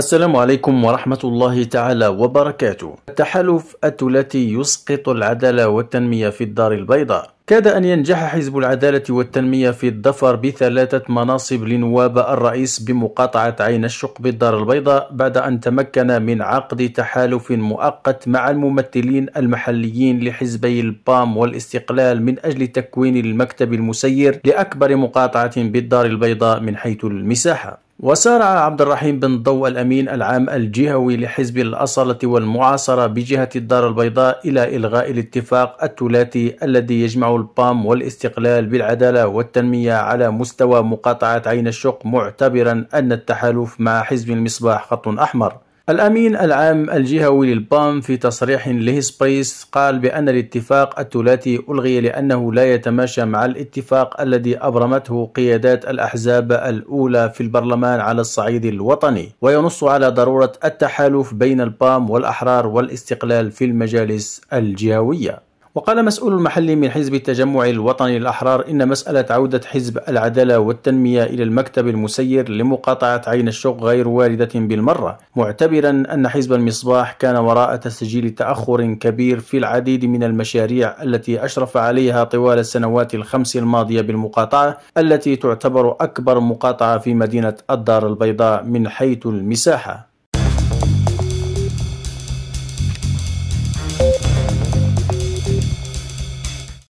السلام عليكم ورحمة الله تعالى وبركاته التحالف الثلاثي يسقط العدالة والتنمية في الدار البيضاء كاد أن ينجح حزب العدالة والتنمية في الظفر بثلاثة مناصب لنواب الرئيس بمقاطعة عين الشق بالدار البيضاء بعد أن تمكن من عقد تحالف مؤقت مع الممثلين المحليين لحزبي البام والاستقلال من أجل تكوين المكتب المسير لأكبر مقاطعة بالدار البيضاء من حيث المساحة وسارع عبد الرحيم بن ضوء الأمين العام الجهوي لحزب الأصلة والمعاصرة بجهة الدار البيضاء إلى إلغاء الاتفاق الثلاثي الذي يجمع البام والاستقلال بالعدالة والتنمية على مستوى مقاطعة عين الشق معتبرا أن التحالف مع حزب المصباح خط أحمر الأمين العام الجهوي للبام في تصريح لهسبريس قال بأن الاتفاق الثلاثي ألغي لأنه لا يتماشى مع الاتفاق الذي أبرمته قيادات الأحزاب الأولى في البرلمان على الصعيد الوطني وينص على ضرورة التحالف بين البام والأحرار والاستقلال في المجالس الجهوية وقال مسؤول المحلي من حزب التجمع الوطني الأحرار إن مسألة عودة حزب العدالة والتنمية إلى المكتب المسير لمقاطعة عين الشوق غير واردة بالمرة معتبرا أن حزب المصباح كان وراء تسجيل تأخر كبير في العديد من المشاريع التي أشرف عليها طوال السنوات الخمس الماضية بالمقاطعة التي تعتبر أكبر مقاطعة في مدينة الدار البيضاء من حيث المساحة